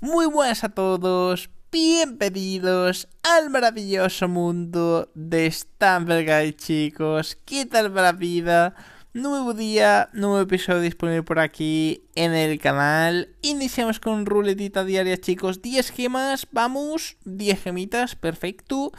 Muy buenas a todos, bienvenidos al maravilloso mundo de Stumble chicos. ¿Qué tal va la vida? Nuevo día, nuevo episodio disponible por aquí en el canal. Iniciamos con ruletita diaria, chicos. 10 gemas, vamos, 10 gemitas, perfecto.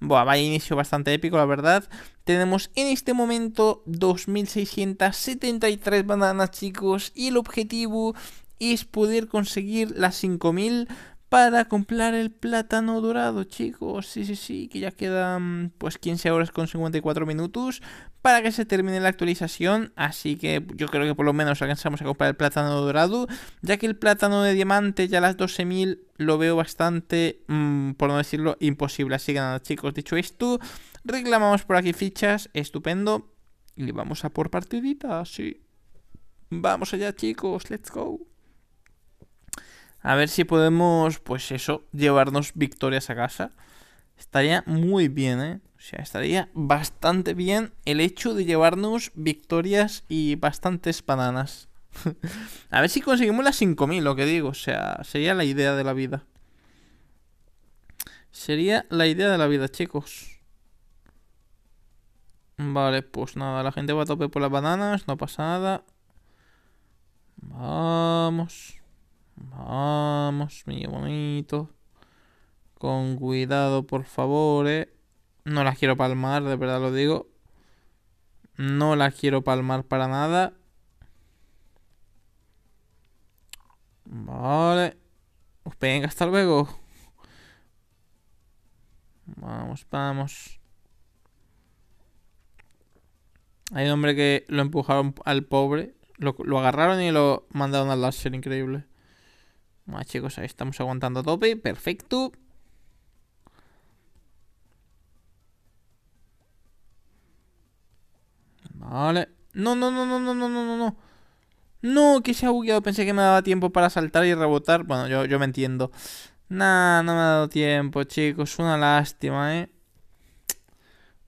Buah, vaya inicio bastante épico, la verdad. Tenemos en este momento 2.673 bananas, chicos. Y el objetivo y es poder conseguir las 5000 para comprar el plátano dorado, chicos. Sí, sí, sí, que ya quedan pues 15 horas con 54 minutos para que se termine la actualización. Así que yo creo que por lo menos alcanzamos a comprar el plátano dorado, ya que el plátano de diamante ya las 12.000 lo veo bastante, mm, por no decirlo, imposible. Así que nada, chicos, dicho esto, reclamamos por aquí fichas, estupendo. Y vamos a por partidita, sí. Vamos allá, chicos, let's go. A ver si podemos, pues eso, llevarnos victorias a casa. Estaría muy bien, ¿eh? O sea, estaría bastante bien el hecho de llevarnos victorias y bastantes bananas. a ver si conseguimos las 5.000, lo que digo. O sea, sería la idea de la vida. Sería la idea de la vida, chicos. Vale, pues nada, la gente va a tope por las bananas, no pasa nada. Vamos. Vamos, mi bonito. Con cuidado, por favor. Eh. No las quiero palmar, de verdad lo digo. No las quiero palmar para nada. Vale. Pues venga, hasta luego. Vamos, vamos. Hay un hombre que lo empujaron al pobre. Lo, lo agarraron y lo mandaron al láser, increíble. Bueno, chicos, ahí estamos aguantando a tope. Perfecto. Vale. No, no, no, no, no, no, no, no. No, que se ha bugueado. Pensé que me daba tiempo para saltar y rebotar. Bueno, yo, yo me entiendo. Nah, no me ha dado tiempo, chicos. Una lástima, ¿eh?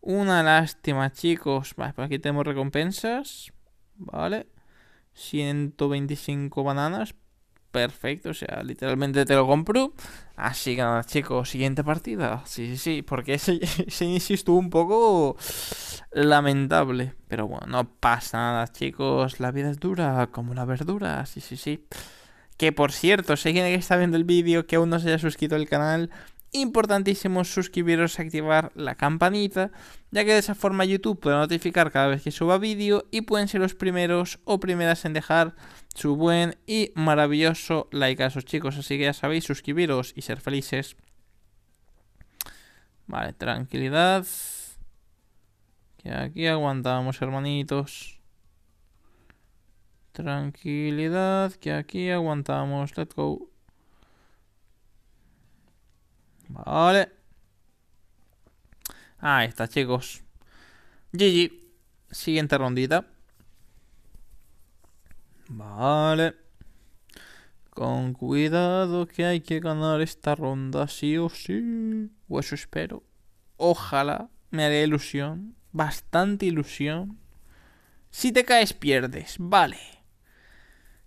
Una lástima, chicos. Vale, pues aquí tenemos recompensas. Vale. 125 bananas perfecto, o sea, literalmente te lo compro. Así que nada, chicos, siguiente partida. Sí, sí, sí, porque ese, ese, inicio estuvo un poco lamentable. Pero bueno, no pasa nada, chicos. La vida es dura, como la verdura. Sí, sí, sí. Que por cierto, si alguien que está viendo el vídeo que aún no se haya suscrito al canal, importantísimo suscribiros y activar la campanita, ya que de esa forma YouTube puede notificar cada vez que suba vídeo y pueden ser los primeros o primeras en dejar su buen y maravilloso like a esos chicos. Así que ya sabéis, suscribiros y ser felices. Vale, tranquilidad. Que aquí aguantamos, hermanitos. Tranquilidad, que aquí aguantamos. Let's go. Vale. Ahí está, chicos. GG. Siguiente rondita. Vale. Con cuidado que hay que ganar esta ronda sí o sí. Pues o eso espero. Ojalá. Me haré ilusión. Bastante ilusión. Si te caes, pierdes. Vale.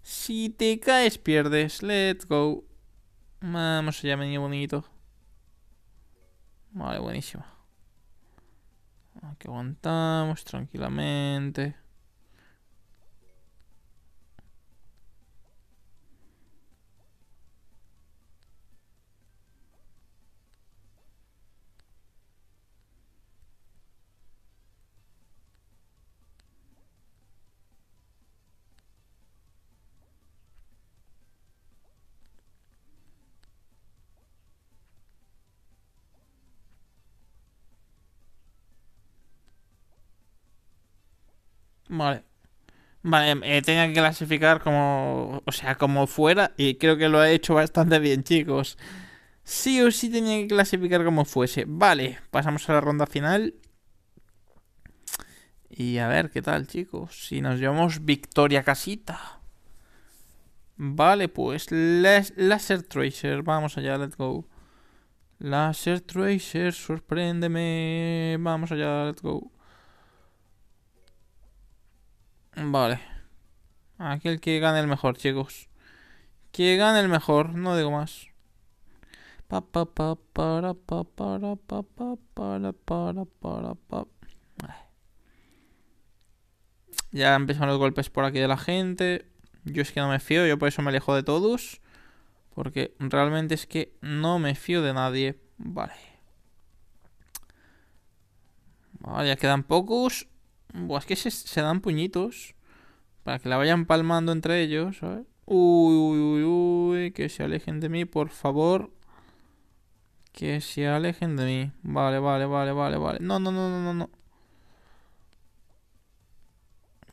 Si te caes, pierdes. Let's go. Vamos allá, venido bonito. Vale, buenísima Aquí aguantamos tranquilamente. Vale. Vale, eh, tenía que clasificar como. O sea, como fuera. Y creo que lo ha hecho bastante bien, chicos. Sí o sí tenía que clasificar como fuese. Vale, pasamos a la ronda final. Y a ver qué tal, chicos. Si nos llevamos victoria casita. Vale, pues. laser Tracer. Vamos allá, let's go. Laser Tracer, sorpréndeme. Vamos allá, let's go. Vale. Aquí el que gane el mejor, chicos. Que gane el mejor, no digo más. Ya empiezan los golpes por aquí de la gente. Yo es que no me fío, yo por eso me alejo de todos. Porque realmente es que no me fío de nadie. Vale. Vale, ya quedan pocos es que se, dan puñitos para que la vayan palmando entre ellos, Uy, uy, uy, uy, que se alejen de mí, por favor. Que se alejen de mí. Vale, vale, vale, vale, vale. No, no, no, no, no, no.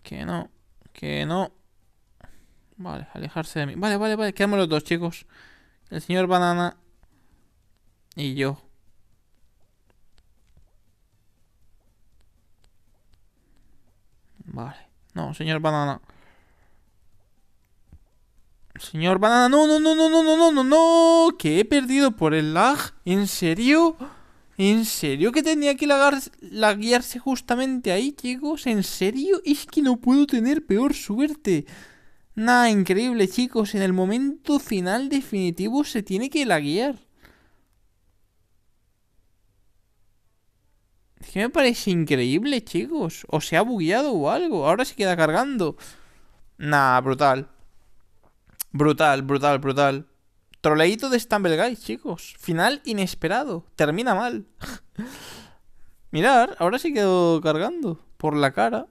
Que no, que no. Vale, alejarse de mí. Vale, vale, vale, quedamos los dos, chicos. El señor Banana y yo. No, señor banana. Señor banana, no, no, no, no, no, no, no, no, que he perdido por el lag. ¿En serio? ¿En serio que tenía que lagar, laguearse justamente ahí, chicos? ¿En serio? Es que no puedo tener peor suerte. nada increíble, chicos. En el momento final definitivo se tiene que laguear. Es que me parece increíble, chicos. O se ha bugueado o algo. Ahora se queda cargando. Nah, brutal. Brutal, brutal, brutal. Troleíto de Stumble Guys, chicos. Final inesperado. Termina mal. Mirar, ahora se quedó cargando. Por la cara.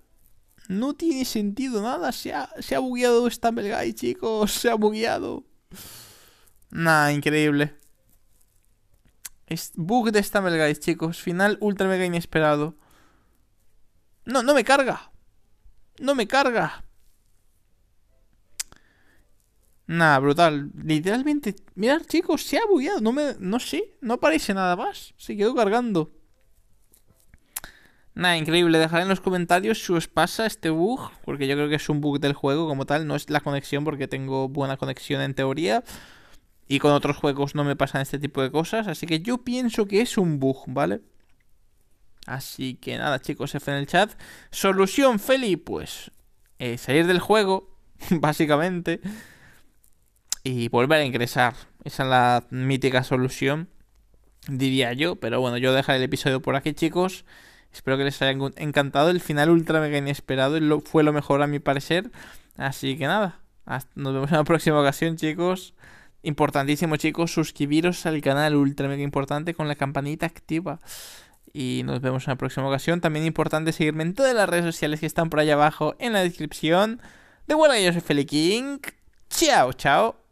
No tiene sentido nada. Se ha, se ha bugueado Stumble chicos. Se ha bugueado. Nah, increíble. Es bug de esta Guys, chicos. Final ultra mega inesperado. No, no me carga. No me carga. Nada, brutal. Literalmente, mirad chicos, se ha bugueado. No, me, no sé, no aparece nada más. Se quedó cargando. Nada, increíble. Dejaré en los comentarios si os pasa este bug. Porque yo creo que es un bug del juego como tal. No es la conexión porque tengo buena conexión en teoría. Y con otros juegos no me pasan este tipo de cosas. Así que yo pienso que es un bug, ¿vale? Así que nada, chicos, F en el chat. Solución, Feli, pues eh, salir del juego, básicamente. Y volver a ingresar. Esa es la mítica solución, diría yo. Pero bueno, yo dejaré el episodio por aquí, chicos. Espero que les haya encantado. El final ultra mega inesperado fue lo mejor a mi parecer. Así que nada, nos vemos en la próxima ocasión, chicos. Importantísimo, chicos, suscribiros al canal, ultra mega importante, con la campanita activa. Y nos vemos en la próxima ocasión. También importante seguirme en todas las redes sociales que están por allá abajo en la descripción. De vuelta, yo soy king Chao, chao.